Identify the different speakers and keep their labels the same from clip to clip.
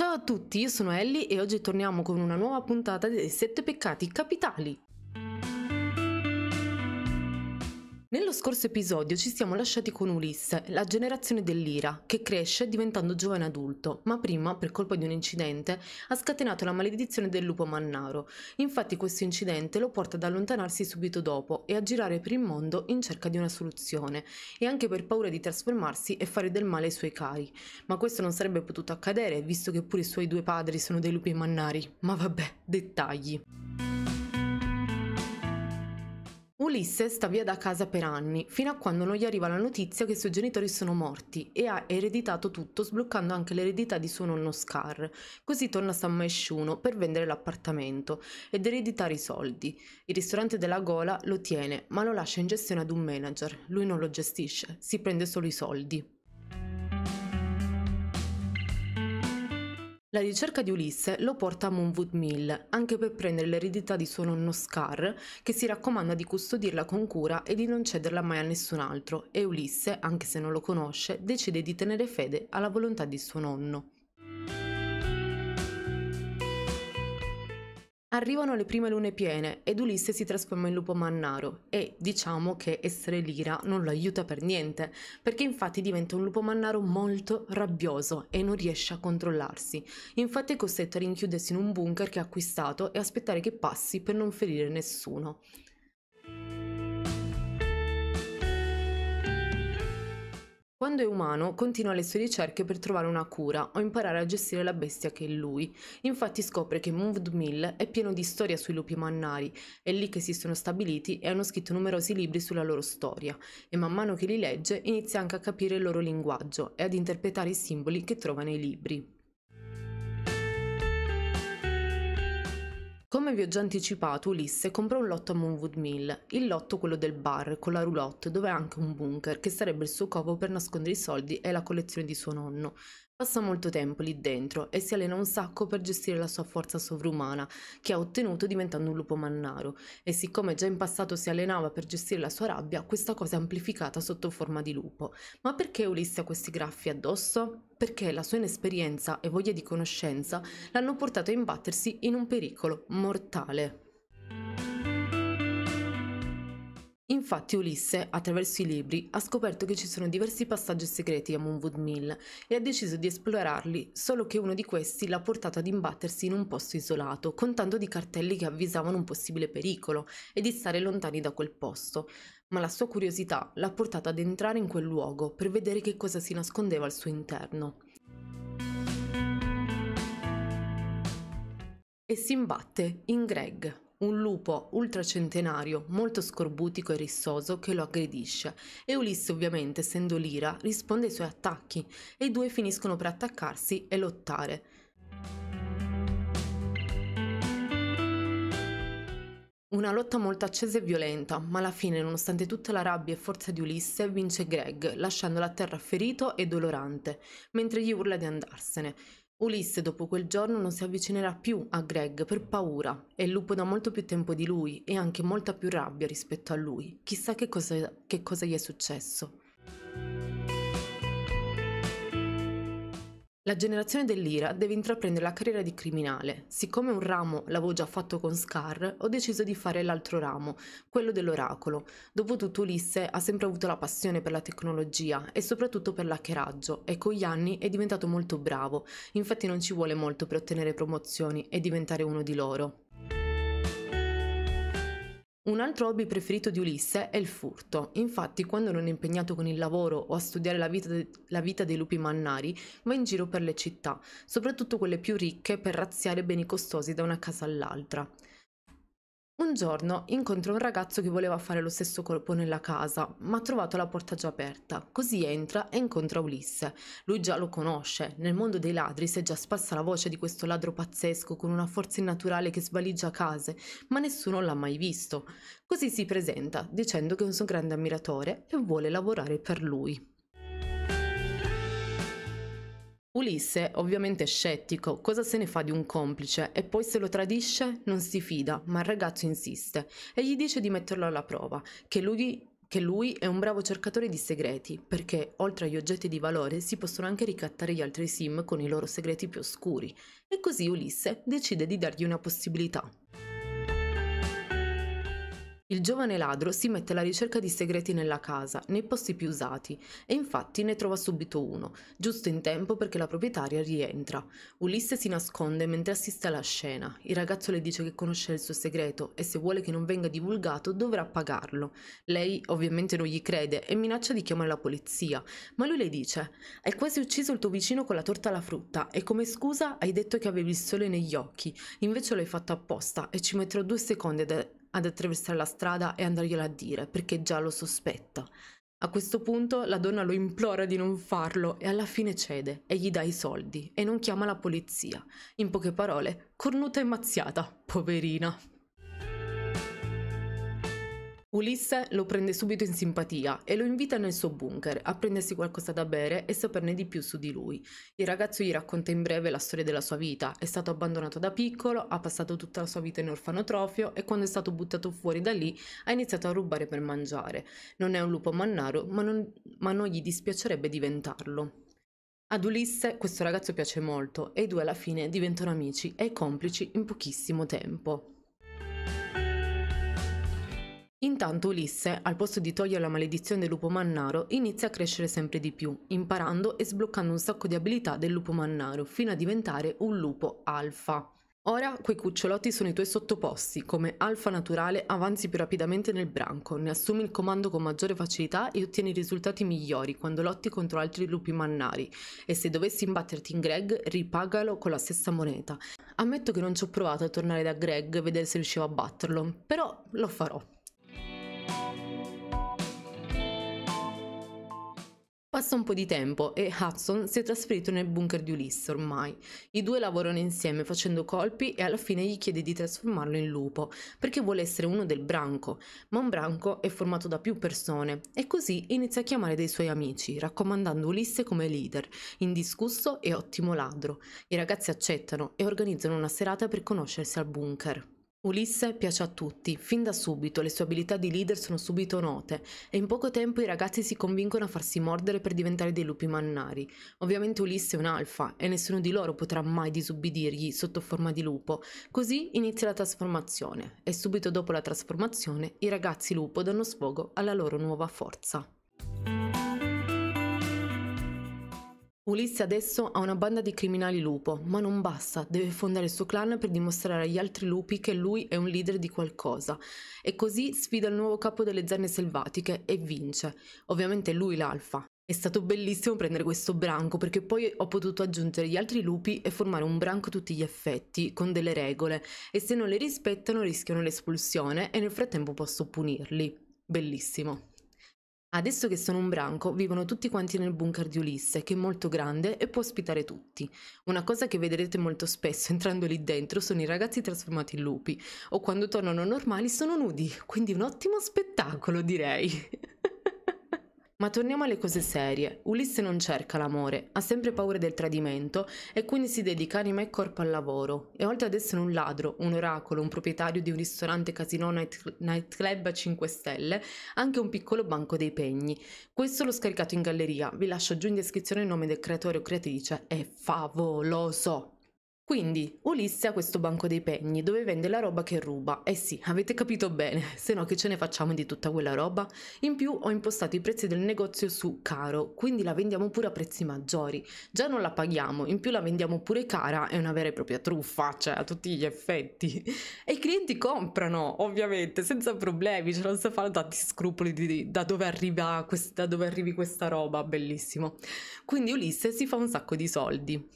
Speaker 1: Ciao a tutti, io sono Ellie e oggi torniamo con una nuova puntata dei 7 peccati capitali. Nello scorso episodio ci siamo lasciati con Ulisse, la generazione dell'ira, che cresce diventando giovane adulto, ma prima, per colpa di un incidente, ha scatenato la maledizione del lupo mannaro. Infatti questo incidente lo porta ad allontanarsi subito dopo e a girare per il mondo in cerca di una soluzione, e anche per paura di trasformarsi e fare del male ai suoi cari. Ma questo non sarebbe potuto accadere, visto che pure i suoi due padri sono dei lupi mannari. Ma vabbè, dettagli. Ulisse sta via da casa per anni, fino a quando non gli arriva la notizia che i suoi genitori sono morti e ha ereditato tutto sbloccando anche l'eredità di suo nonno Scar. Così torna a San Maesciuno per vendere l'appartamento ed ereditare i soldi. Il ristorante della Gola lo tiene, ma lo lascia in gestione ad un manager. Lui non lo gestisce, si prende solo i soldi. La ricerca di Ulisse lo porta a Moonwood Mill, anche per prendere l'eredità di suo nonno Scar, che si raccomanda di custodirla con cura e di non cederla mai a nessun altro, e Ulisse, anche se non lo conosce, decide di tenere fede alla volontà di suo nonno. Arrivano le prime lune piene ed Ulisse si trasforma in lupo mannaro e diciamo che essere lira non lo aiuta per niente, perché infatti diventa un lupo mannaro molto rabbioso e non riesce a controllarsi. Infatti è costretto a rinchiudersi in un bunker che ha acquistato e aspettare che passi per non ferire nessuno. Quando è umano, continua le sue ricerche per trovare una cura o imparare a gestire la bestia che è lui. Infatti scopre che Moved Mill è pieno di storia sui lupi mannari, è lì che si sono stabiliti e hanno scritto numerosi libri sulla loro storia, e man mano che li legge inizia anche a capire il loro linguaggio e ad interpretare i simboli che trova nei libri. Come vi ho già anticipato, Ulisse comprò un lotto a Moonwood Mill, il lotto quello del bar, con la roulotte, dove ha anche un bunker, che sarebbe il suo covo per nascondere i soldi e la collezione di suo nonno. Passa molto tempo lì dentro e si allena un sacco per gestire la sua forza sovrumana, che ha ottenuto diventando un lupo mannaro, e siccome già in passato si allenava per gestire la sua rabbia, questa cosa è amplificata sotto forma di lupo. Ma perché Ulisse ha questi graffi addosso? Perché la sua inesperienza e voglia di conoscenza l'hanno portato a imbattersi in un pericolo mortale. Infatti Ulisse, attraverso i libri, ha scoperto che ci sono diversi passaggi segreti a Moonwood Mill e ha deciso di esplorarli, solo che uno di questi l'ha portato ad imbattersi in un posto isolato, contando di cartelli che avvisavano un possibile pericolo e di stare lontani da quel posto. Ma la sua curiosità l'ha portato ad entrare in quel luogo per vedere che cosa si nascondeva al suo interno. E si imbatte in Greg un lupo ultracentenario, molto scorbutico e rissoso, che lo aggredisce e Ulisse ovviamente, essendo l'ira, risponde ai suoi attacchi e i due finiscono per attaccarsi e lottare. Una lotta molto accesa e violenta, ma alla fine, nonostante tutta la rabbia e forza di Ulisse, vince Greg, lasciandolo a terra ferito e dolorante, mentre gli urla di andarsene. Ulisse dopo quel giorno non si avvicinerà più a Greg per paura e il lupo da molto più tempo di lui e anche molta più rabbia rispetto a lui. Chissà che cosa, che cosa gli è successo. La generazione dell'ira deve intraprendere la carriera di criminale. Siccome un ramo l'avevo già fatto con Scar, ho deciso di fare l'altro ramo, quello dell'oracolo. Dopotutto Ulisse ha sempre avuto la passione per la tecnologia e soprattutto per l'hackeraggio e con gli anni è diventato molto bravo. Infatti non ci vuole molto per ottenere promozioni e diventare uno di loro. Un altro hobby preferito di Ulisse è il furto, infatti quando non è impegnato con il lavoro o a studiare la vita, de- la vita, dei lupi mannari va in giro per le città, soprattutto quelle più ricche per razziare beni costosi da una casa all'altra. Un giorno incontro un ragazzo che voleva fare lo stesso colpo nella casa, ma ha trovato la porta già aperta. Così entra e incontra Ulisse. Lui già lo conosce. Nel mondo dei ladri si è già sparsa la voce di questo ladro pazzesco con una forza innaturale che svaligia case, ma nessuno l'ha mai visto. Così si presenta, dicendo che è un suo grande ammiratore e vuole lavorare per lui. Ulisse, ovviamente scettico, cosa se ne fa di un complice e poi se lo tradisce? Non si fida, ma il ragazzo insiste e gli dice di metterlo alla prova, che lui che lui è un bravo cercatore di segreti, perché oltre agli oggetti di valore si possono anche ricattare gli altri sim con i loro segreti più oscuri, e così Ulisse decide di dargli una possibilità. Il giovane ladro si mette alla ricerca di segreti nella casa, nei posti più usati, e infatti ne trova subito uno, giusto in tempo perché la proprietaria rientra. Ulisse si nasconde mentre assiste alla scena. Il ragazzo le dice che conosce il suo segreto e se vuole che non venga divulgato dovrà pagarlo. Lei ovviamente non gli crede e minaccia di chiamare la polizia, ma lui le dice: Hai quasi ucciso il tuo vicino con la torta alla frutta e come scusa hai detto che avevi il sole negli occhi, invece l'hai fatto apposta e ci metterò due secondi ad ad attraversare la strada e andargliela a dire perché già lo sospetta. A questo punto la donna lo implora di non farlo e alla fine cede e gli dà i soldi e non chiama la polizia. In poche parole, cornuta e mazziata, poverina. Ulisse lo prende subito in simpatia e lo invita nel suo bunker a prendersi qualcosa da bere e saperne di più su di lui. Il ragazzo gli racconta in breve la storia della sua vita, è stato abbandonato da piccolo, ha passato tutta la sua vita in orfanotrofio e quando è stato buttato fuori da lì ha iniziato a rubare per mangiare. Non è un lupo mannaro, ma non, ma non gli dispiacerebbe diventarlo. Ad Ulisse questo ragazzo piace molto e i due alla fine diventano amici e complici in pochissimo tempo. Intanto Ulisse, al posto di togliere la maledizione del lupo mannaro, inizia a crescere sempre di più, imparando e sbloccando un sacco di abilità del lupo mannaro, fino a diventare un lupo alfa. Ora quei cucciolotti sono i tuoi sottoposti, come alfa naturale avanzi più rapidamente nel branco, ne assumi il comando con maggiore facilità e ottieni risultati migliori quando lotti contro altri lupi mannari e se dovessi imbatterti in Greg ripagalo con la stessa moneta. Ammetto che non ci ho provato a tornare da Greg e vedere se riuscivo a batterlo, però lo farò. Passa un po' di tempo e Hudson si è trasferito nel bunker di Ulisse ormai. I due lavorano insieme facendo colpi e alla fine gli chiede di trasformarlo in lupo, perché vuole essere uno del branco, ma un branco è formato da più persone e così inizia a chiamare dei suoi amici, raccomandando Ulisse come leader, indiscusso e ottimo ladro. I ragazzi accettano e organizzano una serata per conoscersi al bunker. Ulisse piace a tutti, fin da subito le sue abilità di leader sono subito note e in poco tempo i ragazzi si convincono a farsi mordere per diventare dei lupi mannari. Ovviamente Ulisse è un alfa e nessuno di loro potrà mai disubbidirgli sotto forma di lupo, così inizia la trasformazione e subito dopo la trasformazione i ragazzi lupo danno sfogo alla loro nuova forza. Ulisse adesso ha una banda di criminali lupo, ma non basta, deve fondare il suo clan per dimostrare agli altri lupi che lui è un leader di qualcosa. E così sfida il nuovo capo delle zanne selvatiche e vince. Ovviamente lui l'alfa. È stato bellissimo prendere questo branco perché poi ho potuto aggiungere gli altri lupi e formare un branco a tutti gli effetti, con delle regole, e se non le rispettano rischiano l'espulsione e nel frattempo posso punirli. Bellissimo. Adesso che sono un branco, vivono tutti quanti nel bunker di Ulisse, che è molto grande e può ospitare tutti. Una cosa che vedrete molto spesso entrando lì dentro sono i ragazzi trasformati in lupi, o quando tornano normali sono nudi, quindi un ottimo spettacolo direi. Ma torniamo alle cose serie. Ulisse non cerca l'amore, ha sempre paura del tradimento e quindi si dedica anima e corpo al lavoro. E oltre ad essere un ladro, un oracolo, un proprietario di un ristorante casino nightclub a 5 stelle, anche un piccolo banco dei pegni. Questo l'ho scaricato in galleria, vi lascio giù in descrizione il nome del creatore o creatrice, è favoloso! Quindi Ulisse ha questo banco dei pegni dove vende la roba che ruba. Eh sì, avete capito bene, se no che ce ne facciamo di tutta quella roba? In più ho impostato i prezzi del negozio su caro, quindi la vendiamo pure a prezzi maggiori. Già non la paghiamo, in più la vendiamo pure cara, è una vera e propria truffa, cioè a tutti gli effetti. E i clienti comprano, ovviamente, senza problemi, cioè non si fanno tanti scrupoli di, di da, dove arriva quest, da dove arrivi questa roba, bellissimo. Quindi Ulisse si fa un sacco di soldi.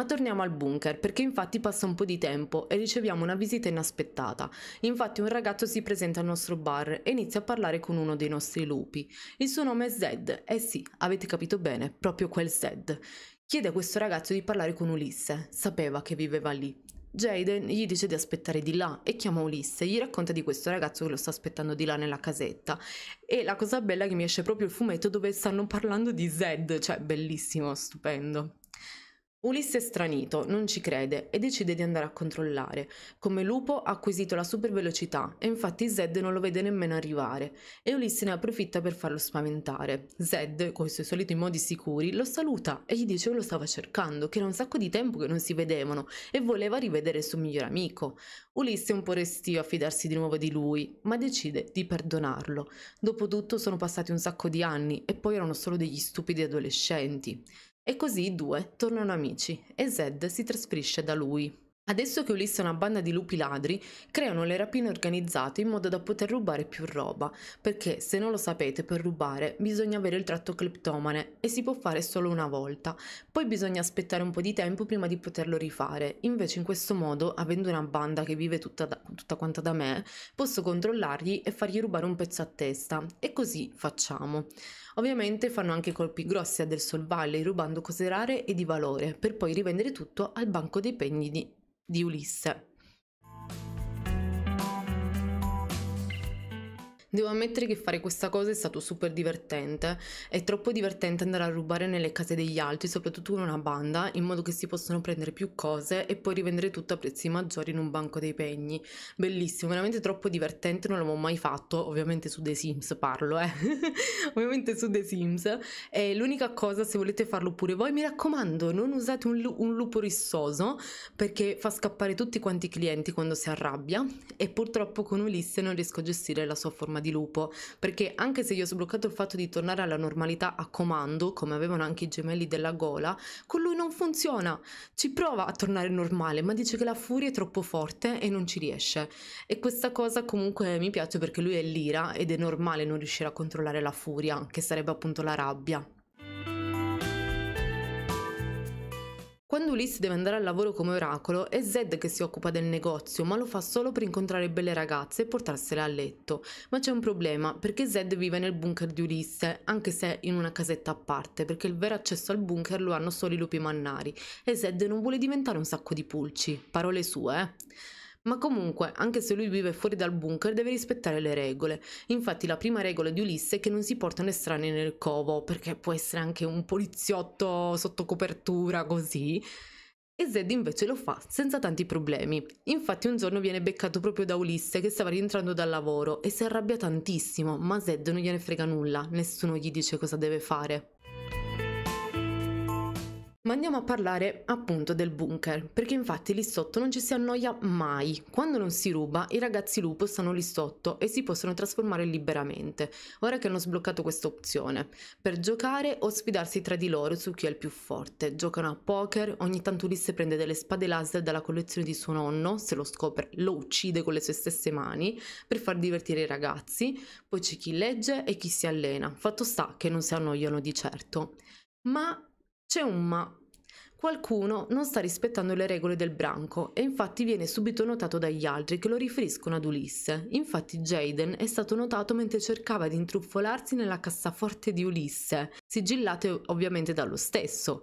Speaker 1: Ma torniamo al bunker, perché infatti passa un po' di tempo e riceviamo una visita inaspettata. Infatti un ragazzo si presenta al nostro bar e inizia a parlare con uno dei nostri lupi. Il suo nome è Zed, eh sì, avete capito bene, proprio quel Zed. Chiede a questo ragazzo di parlare con Ulisse, sapeva che viveva lì. Jaden gli dice di aspettare di là e chiama Ulisse, gli racconta di questo ragazzo che lo sta aspettando di là nella casetta e la cosa bella è che mi esce proprio il fumetto dove stanno parlando di Zed, cioè bellissimo, stupendo. Ulisse stranito non ci crede e decide di andare a controllare. Come lupo ha acquisito la super velocità e infatti Zed non lo vede nemmeno arrivare e Ulisse ne approfitta per farlo spaventare. Zed, con i suoi soliti modi sicuri, lo saluta e gli dice che lo stava cercando, che era un sacco di tempo che non si vedevano e voleva rivedere il suo miglior amico. Ulisse è un po' restio a fidarsi di nuovo di lui, ma decide di perdonarlo. Dopotutto sono passati un sacco di anni e poi erano solo degli stupidi adolescenti. E così i due tornano amici e Zed si trasferisce da lui. Adesso che Ulisse è una banda di lupi ladri, creano le rapine organizzate in modo da poter rubare più roba, perché se non lo sapete per rubare bisogna avere il tratto cleptomane e si può fare solo una volta, poi bisogna aspettare un po' di tempo prima di poterlo rifare, invece in questo modo, avendo una banda che vive tutta, da, tutta quanta da me, posso controllargli e fargli rubare un pezzo a testa, e così facciamo. Ovviamente fanno anche colpi grossi a Del Sol Valley rubando cose rare e di valore, per poi rivendere tutto al Banco dei Pegni di di Ulisse. Devo ammettere che fare questa cosa è stato super divertente. È troppo divertente andare a rubare nelle case degli altri, soprattutto in una banda, in modo che si possono prendere più cose e poi rivendere tutto a prezzi maggiori in un banco dei pegni. Bellissimo, veramente troppo divertente, non l'avevo mai fatto, ovviamente su The Sims parlo, eh. ovviamente su The Sims. E l'unica cosa, se volete farlo pure voi, mi raccomando, non usate un, lu- un lupo rissoso perché fa scappare tutti quanti i clienti quando si arrabbia e purtroppo con Ulisse non riesco a gestire la sua forma corona di lupo, perché anche se gli ho sbloccato il fatto di tornare alla normalità a comando, come avevano anche i gemelli della gola, con lui non funziona. Ci prova a tornare normale, ma dice che la furia è troppo forte e non ci riesce. E questa cosa comunque mi piace perché lui è l'ira ed è normale non riuscire a controllare la furia, che sarebbe appunto la rabbia. Quando Ulisse deve andare al lavoro come oracolo, è Zed che si occupa del negozio, ma lo fa solo per incontrare belle ragazze e portarsele a letto. Ma c'è un problema, perché Zed vive nel bunker di Ulisse, anche se in una casetta a parte, perché il vero accesso al bunker lo hanno solo i lupi mannari, e Zed non vuole diventare un sacco di pulci. Parole sue, eh? Ma comunque, anche se lui vive fuori dal bunker, deve rispettare le regole. Infatti la prima regola di Ulisse è che non si portano estranei nel covo, perché può essere anche un poliziotto sotto copertura così e Zed invece lo fa senza tanti problemi. Infatti un giorno viene beccato proprio da Ulisse che stava rientrando dal lavoro e si arrabbia tantissimo, ma Zed non gliene frega nulla, nessuno gli dice cosa deve fare. Ma andiamo a parlare appunto del bunker, perché infatti lì sotto non ci si annoia mai. Quando non si ruba, i ragazzi lupo stanno lì sotto e si possono trasformare liberamente, ora che hanno sbloccato questa opzione, per giocare o sfidarsi tra di loro su chi è il più forte. Giocano a poker, ogni tanto Ulisse prende delle spade laser dalla collezione di suo nonno, se lo scopre lo uccide con le sue stesse mani, per far divertire i ragazzi, poi c'è chi legge e chi si allena. Fatto sta che non si annoiano di certo. Ma c'è un ma Qualcuno non sta rispettando le regole del branco e infatti viene subito notato dagli altri che lo riferiscono ad Ulisse. Infatti Jaden è stato notato mentre cercava di intruffolarsi nella cassaforte di Ulisse, sigillate ovviamente dallo stesso.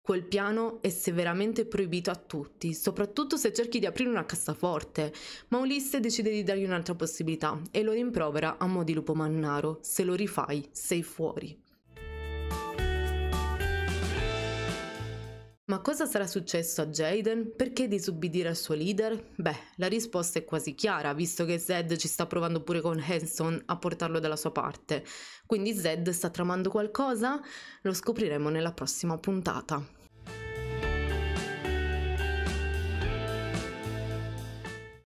Speaker 1: Quel piano è severamente proibito a tutti, soprattutto se cerchi di aprire una cassaforte, ma Ulisse decide di dargli un'altra possibilità e lo rimprovera a mo' di lupo mannaro, se lo rifai sei fuori. Ma cosa sarà successo a Jaden? Perché disubbidire al suo leader? Beh, la risposta è quasi chiara, visto che Zed ci sta provando pure con Hanson a portarlo dalla sua parte. Quindi Zed sta tramando qualcosa? Lo scopriremo nella prossima puntata.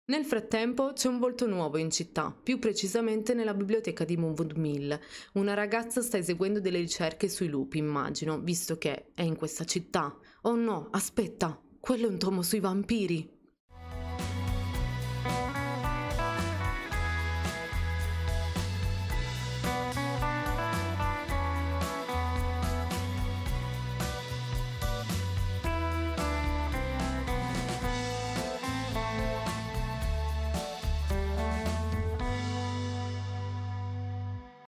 Speaker 1: Nel frattempo c'è un volto nuovo in città, più precisamente nella biblioteca di Moonwood Mill. Una ragazza sta eseguendo delle ricerche sui lupi, immagino, visto che è in questa città. Oh no, aspetta, quello è un tomo sui vampiri.